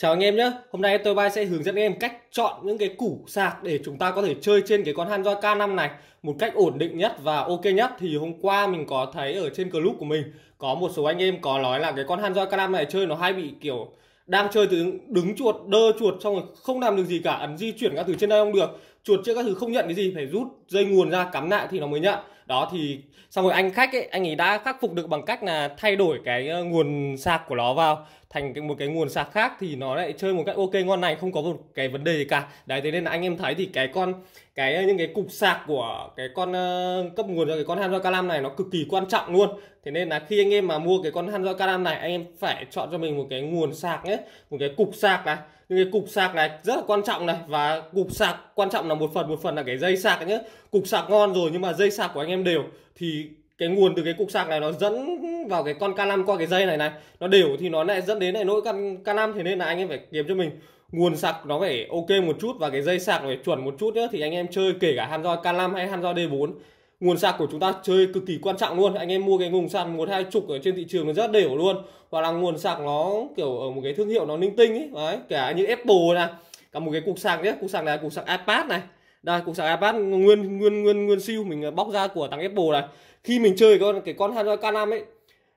Chào anh em nhé, hôm nay tôi bay sẽ hướng dẫn em cách chọn những cái củ sạc để chúng ta có thể chơi trên cái con Hanzo K5 này một cách ổn định nhất và ok nhất thì hôm qua mình có thấy ở trên club của mình có một số anh em có nói là cái con Hanzo K5 này chơi nó hay bị kiểu đang chơi từ đứng chuột, đơ chuột xong rồi không làm được gì cả, ấn di chuyển các thứ trên đây không được chuột chưa các thứ không nhận cái gì, phải rút dây nguồn ra cắm lại thì nó mới nhận đó thì xong rồi anh khách ấy anh ấy đã khắc phục được bằng cách là thay đổi cái ờ, nguồn sạc của nó vào thành một cái nguồn sạc khác thì nó lại chơi một cách ok ngon này không có một cái vấn đề gì cả đấy thế nên là anh em thấy thì cái con cái ờ, những cái cục sạc của cái con uh, cấp nguồn cho cái con hanzo Calam này nó cực kỳ quan trọng luôn thế nên là khi anh em mà mua cái con hanzo Calam này anh em phải chọn cho mình một cái nguồn sạc nhé một cái cục sạc này cái cục sạc này rất là quan trọng này và cục sạc quan trọng là một phần một phần là cái dây sạc nhé cục sạc ngon rồi nhưng mà dây sạc của anh em đều thì cái nguồn từ cái cục sạc này nó dẫn vào cái con K5 qua cái dây này này nó đều thì nó lại dẫn đến lại nỗi con K5 thế nên là anh em phải kiếm cho mình nguồn sạc nó phải ok một chút và cái dây sạc phải chuẩn một chút nữa thì anh em chơi kể cả hàn roi K5 hay hàn roi D4 nguồn sạc của chúng ta chơi cực kỳ quan trọng luôn anh em mua cái nguồn sạc một hai chục ở trên thị trường nó rất đều luôn và là nguồn sạc nó kiểu ở một cái thương hiệu nó linh tinh ấy đấy cả như apple này cả một cái cục sạc nhé cục sạc này cục sạc ipad này đây cục sạc iPad nguyên nguyên nguyên nguyên siêu mình à, bóc ra của thằng Apple này khi mình chơi con cái con Hanoi k năm ấy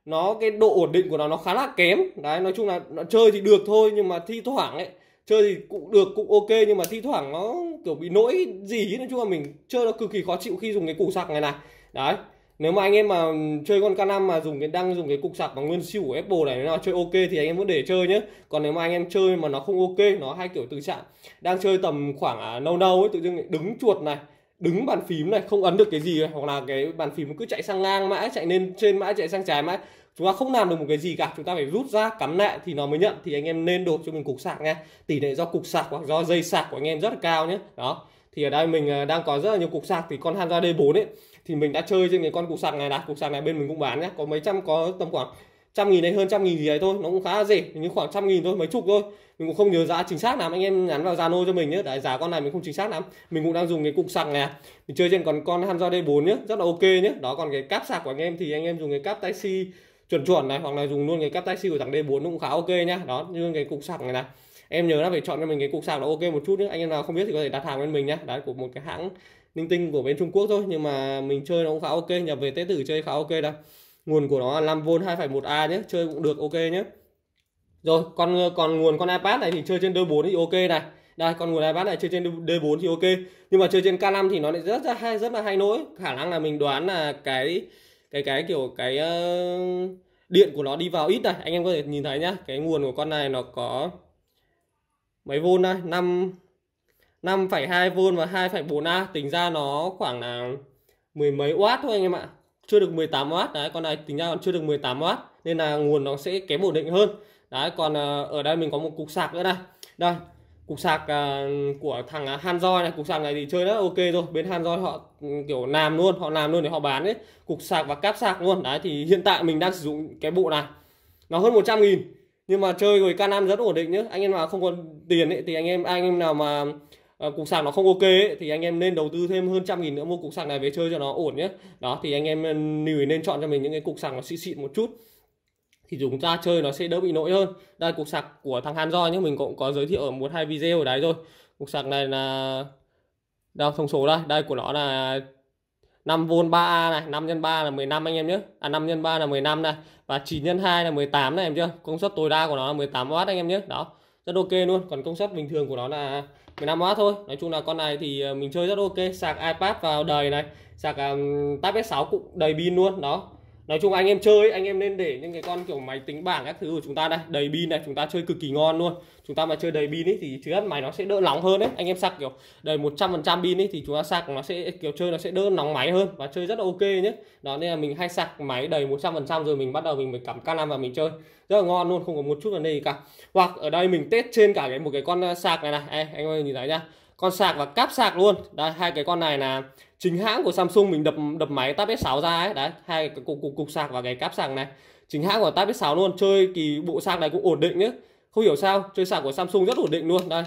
nó cái độ ổn định của nó nó khá là kém đấy nói chung là nó chơi thì được thôi nhưng mà thi thoảng ấy chơi thì cũng được cũng ok nhưng mà thi thoảng nó kiểu bị nỗi gì nói chung là mình chơi nó cực kỳ khó chịu khi dùng cái củ sạc này này đấy nếu mà anh em mà chơi con K5 mà dùng cái đang dùng cái cục sạc bằng nguyên siêu của Apple này nó chơi ok thì anh em vẫn để chơi nhé còn nếu mà anh em chơi mà nó không ok nó hay kiểu tự trạng đang chơi tầm khoảng à, lâu lâu ấy tự dưng đứng chuột này đứng bàn phím này không ấn được cái gì hoặc là cái bàn phím cứ chạy sang ngang mãi chạy lên trên mãi chạy sang trái mãi chúng ta không làm được một cái gì cả chúng ta phải rút ra cắm lại thì nó mới nhận thì anh em nên đột cho mình cục sạc nha tỷ lệ do cục sạc hoặc do dây sạc của anh em rất là cao nhé đó thì ở đây mình à, đang có rất là nhiều cục sạc thì con Hanza D4 ấy thì mình đã chơi trên cái con cục sạc này là cục sạc này bên mình cũng bán nhé có mấy trăm có tầm khoảng trăm nghìn hay hơn trăm nghìn gì đấy thôi nó cũng khá là rẻ nhưng khoảng trăm nghìn thôi mấy chục thôi mình cũng không nhớ giá chính xác lắm anh em nhắn vào zalo cho mình nhé đấy giá con này mình không chính xác lắm mình cũng đang dùng cái cục sạc này à. mình chơi trên còn con hanzo d 4 nhé rất là ok nhé đó còn cái cáp sạc của anh em thì anh em dùng cái cáp taxi chuẩn chuẩn này hoặc là dùng luôn cái cáp taxi của thằng d 4 cũng khá ok nhá đó như cái cục sạc này này em nhớ là phải chọn cho mình cái cục sạc là ok một chút nhé anh em nào không biết thì có thể đặt hàng bên mình nhá đấy của một cái hãng ninh tinh của bên Trung Quốc thôi nhưng mà mình chơi nó cũng khá ok nhập về tế tử chơi khá ok đâu nguồn của nó là 5V 2.1A nhé chơi cũng được ok nhé rồi còn còn nguồn con iPad này thì chơi trên D4 thì ok này đây con nguồn iPad này chơi trên D4 thì ok nhưng mà chơi trên K5 thì nó lại rất rất hay rất là hay lỗi khả năng là mình đoán là cái cái cái kiểu cái uh, điện của nó đi vào ít này anh em có thể nhìn thấy nhá cái nguồn của con này nó có mấy vôn đây 5 5,2V và 2,4A tính ra nó khoảng là mười mấy watt thôi anh em ạ chưa được 18W đấy con này tính ra còn chưa được 18W nên là nguồn nó sẽ kém ổn định hơn đấy còn ờ, ở đây mình có một cục sạc nữa này đây cục sạc ờ, của thằng à, Hanzoi này cục sạc này thì chơi rất ok rồi bên Hanzoi họ ừ, kiểu làm luôn họ làm luôn để họ bán ấy cục sạc và cáp sạc luôn đấy thì hiện tại mình đang sử dụng cái bộ này nó hơn 100 nghìn nhưng mà chơi rồi Can Am rất ổn định nhé anh em nào không còn tiền ấy, thì anh em anh em nào mà Ờ, cục sạc nó không ok ấy, thì anh em nên đầu tư thêm hơn trăm nghìn nữa mua cục sạc này về chơi cho nó ổn nhé đó thì anh em lưu ừ, ý nên chọn cho mình những cái cục sạc nó xịn xịn một chút thì chúng ta chơi nó sẽ đỡ bị nỗi hơn đây cục sạc của thằng Hanzo nhé mình cũng có giới thiệu ở một hai video ở đấy rồi cục sạc này là đâu thông số đây đây của nó là 5V 3A này, 5 x 3 là 15 anh em nhé. À 5 x 3 là 15 này và 9 x 2 là 18 này em chưa? Công suất tối đa của nó là 18W anh em nhé. Đó. Rất ok luôn. Còn công suất bình thường của nó là 15W thôi nói chung là con này thì ờ, mình chơi rất ok sạc iPad vào đời này sạc um, tablet 6 cũng đầy pin luôn đó nói chung anh em chơi anh em nên để những cái con kiểu máy tính bảng các thứ của chúng ta đây đầy pin này chúng ta chơi cực kỳ ngon luôn chúng ta mà chơi đầy pin ấy thì thứ nhất máy nó sẽ đỡ nóng hơn đấy anh em sạc kiểu đầy 100% pin ấy thì chúng ta sạc nó sẽ kiểu chơi nó sẽ đỡ nóng máy hơn và chơi rất là ok nhé đó nên là mình hay sạc máy đầy 100% rồi mình bắt đầu mình mới cắm ca và mình chơi rất là ngon luôn không có một chút vấn đề gì cả hoặc ở đây mình test trên cả cái một cái con ờ, sạc này này Ê, anh em nhìn thấy nhá con sạc và cáp sạc luôn đây hai cái con này là chính hãng của Samsung mình đập đập máy Tab S6 ra ấy đấy hai cái cục, cục cục sạc và cái cáp sạc này chính hãng của Tab S6 luôn chơi kỳ bộ sạc này cũng ổn định nhé không hiểu sao chơi sạc của Samsung rất ổn định luôn đây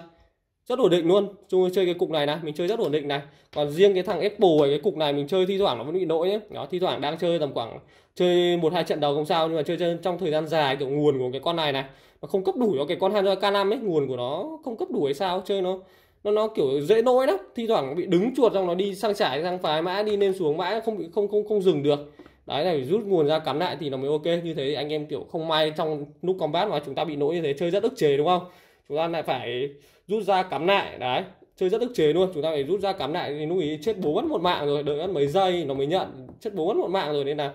rất ổn định luôn chung chơi cái cục này nè mình chơi rất ổn định này còn riêng cái thằng Apple cái cục này mình chơi thi thoảng nó vẫn bị lỗi nhé nó thi thoảng đang chơi tầm khoảng chơi một hai trận đầu không sao nhưng mà chơi, chơi trong thời gian dài kiểu nguồn của cái con này này mà không cấp đủ cho cái con Hanoi K5 ấy nguồn của nó không cấp đủ hay sao chơi nó nó nó kiểu dễ nỗi lắm thi thoảng bị đứng chuột xong nó đi sang trải sang phái mã đi lên xuống mãi không bị không không không dừng được đấy là phải rút nguồn ra cắm lại thì nó mới ok như thế anh em kiểu không may trong lúc combat mà chúng ta bị nỗi như thế chơi rất ức chế đúng không chúng ta lại phải rút ra cắm lại đấy chơi rất ức chế luôn chúng ta phải rút ra cắm lại thì lúc ý chết bố mất một mạng rồi đợi mất mấy giây nó mới nhận chết bố mất một mạng rồi nên là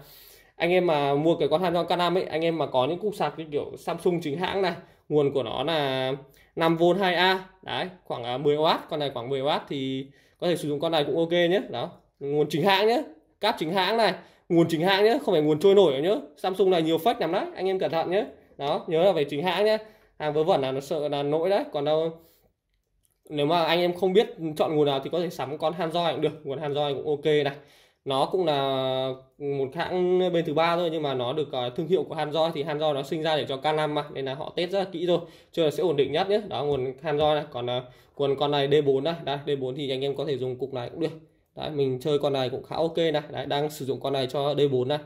anh em mà mua cái con Hanwon Canam ấy anh em mà có những cục sạc như kiểu Samsung chính hãng này nguồn của nó là 5V 2A đấy khoảng 10W à, con này khoảng 10W thì có thể sử dụng con này cũng ok nhé đó nguồn chính hãng nhé cáp chính hãng này nguồn chính hãng nhé không phải nguồn trôi nổi nhé Samsung này nhiều fake lắm đấy anh em cẩn thận nhé đó nhớ là phải chính hãng nhé hàng vớ vẩn là nó sợ là nỗi đấy còn đâu nếu mà anh em không biết chọn nguồn nào thì có thể sắm con Hanroi cũng được nguồn Hanroi cũng ok này nó cũng là một hãng bên thứ ba thôi nhưng mà nó được uh, thương hiệu của Hanzo thì Hanzo nó sinh ra để cho Can mà nên là họ test rất là kỹ rồi chưa là sẽ ổn định nhất nhé đó nguồn Hanzo này còn ờ, uh, còn con này D4 này, đây D4 thì anh em có thể dùng cục này cũng được đấy mình chơi con này cũng khá ok này đấy, đang sử dụng con này cho D4 này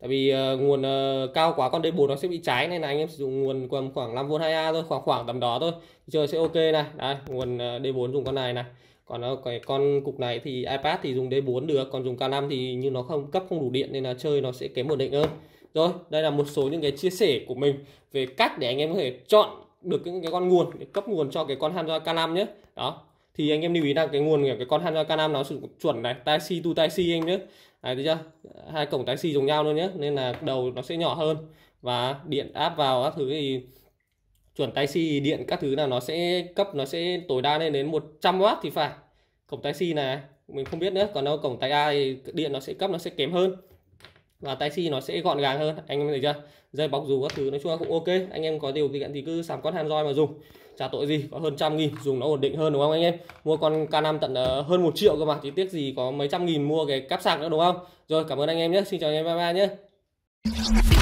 tại vì uh, nguồn uh, cao quá con D4 nó sẽ bị cháy nên là anh em sử dụng nguồn khoảng 5V 2A thôi khoảng khoảng tầm đó thôi chơi sẽ ok này đấy nguồn uh, D4 dùng con này này còn ờ, cái con cục này thì iPad thì dùng D4 được còn dùng K5 thì như nó không cấp không đủ điện nên là chơi nó sẽ kém ổn định hơn rồi đây là một số những cái chia sẻ của mình về cách để anh em có thể chọn được những cái con nguồn để cấp nguồn cho cái con Hanzo K5 nhé đó thì anh em lưu ý là cái nguồn của cái con Hanzo K5 nó sử chuẩn này tai si tu tai si anh nhé đấy thấy chưa hai cổng tai si giống nhau luôn nhé nên là đầu nó sẽ nhỏ hơn và điện áp vào các thứ thì chuẩn tai C điện các thứ là nó sẽ cấp nó sẽ tối đa lên đến 100W thì phải cổng tai C này mình không biết nữa còn đâu cổng tai A thì điện nó sẽ cấp nó sẽ kém hơn và tai C nó sẽ gọn gàng hơn anh em thấy chưa dây bọc dù các thứ nói chung là cũng ok anh em có điều kiện thì cứ sắm con hàn roi mà dùng trả tội gì có hơn trăm nghìn dùng nó ổn định hơn đúng không anh em mua con K5 tận ờ, hơn một triệu cơ mà thì tiếc gì có mấy trăm nghìn mua cái cáp sạc nữa đúng không rồi cảm ơn anh em nhé xin chào anh em bye bye nhé